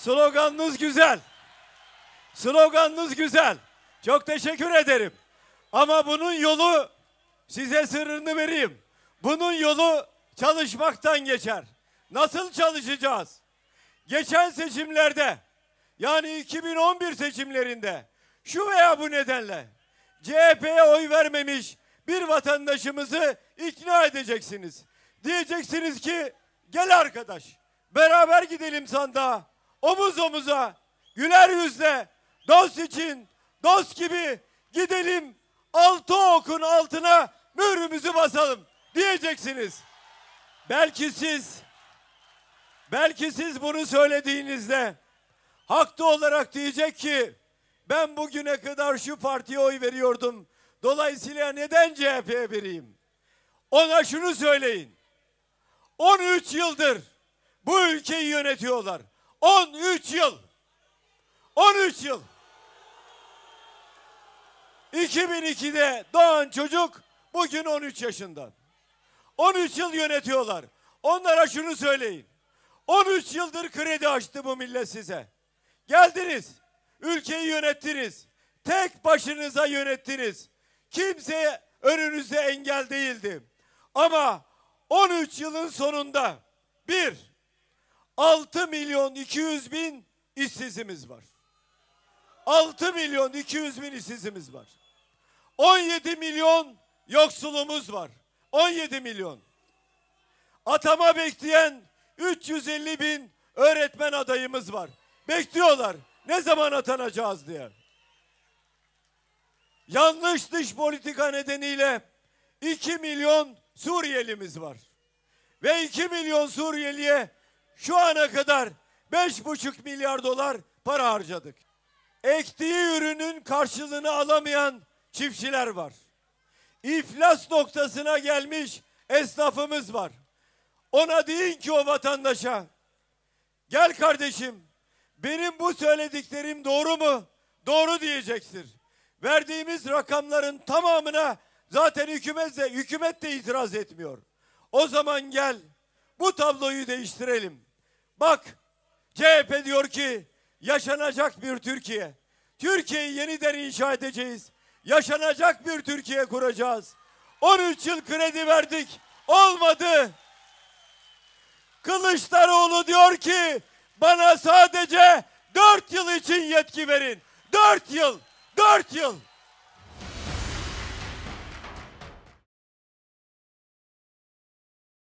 Sloganınız güzel. Sloganınız güzel. Çok teşekkür ederim. Ama bunun yolu size sırrını vereyim. Bunun yolu çalışmaktan geçer. Nasıl çalışacağız? Geçen seçimlerde yani 2011 seçimlerinde şu veya bu nedenle CHP'ye oy vermemiş bir vatandaşımızı ikna edeceksiniz. Diyeceksiniz ki gel arkadaş beraber gidelim sandığa omuz omuza, güler yüzle, dost için, dost gibi gidelim altı okun altına mührümüzü basalım diyeceksiniz. Belki siz, belki siz bunu söylediğinizde haklı olarak diyecek ki ben bugüne kadar şu partiye oy veriyordum. Dolayısıyla neden CHP'ye vereyim? Ona şunu söyleyin. 13 yıldır bu ülkeyi yönetiyorlar. 13 yıl. 13 yıl. 2002'de doğan çocuk bugün 13 yaşında. 13 yıl yönetiyorlar. Onlara şunu söyleyin. 13 yıldır kredi açtı bu millet size. Geldiniz. Ülkeyi yönettiniz. Tek başınıza yönettiniz. Kimseye önünüzde engel değildi. Ama 13 yılın sonunda bir 6 milyon 200 bin işsizimiz var. 6 milyon 200 bin işsizimiz var. 17 milyon yoksulumuz var. 17 milyon. Atama bekleyen 350 bin öğretmen adayımız var. Bekliyorlar. Ne zaman atanacağız diye. Yanlış dış politika nedeniyle 2 milyon Suriyelimiz var. Ve 2 milyon Suriyeli'ye şu ana kadar beş buçuk milyar dolar para harcadık. Ektiği ürünün karşılığını alamayan çiftçiler var. İflas noktasına gelmiş esnafımız var. Ona deyin ki o vatandaşa, gel kardeşim benim bu söylediklerim doğru mu? Doğru diyecektir. Verdiğimiz rakamların tamamına zaten hükümet de, hükümet de itiraz etmiyor. O zaman gel bu tabloyu değiştirelim. Bak CHP diyor ki yaşanacak bir Türkiye. Türkiye'yi yeniden inşa edeceğiz. Yaşanacak bir Türkiye kuracağız. 13 yıl kredi verdik. Olmadı. Kılıçdaroğlu diyor ki bana sadece 4 yıl için yetki verin. 4 yıl. 4 yıl.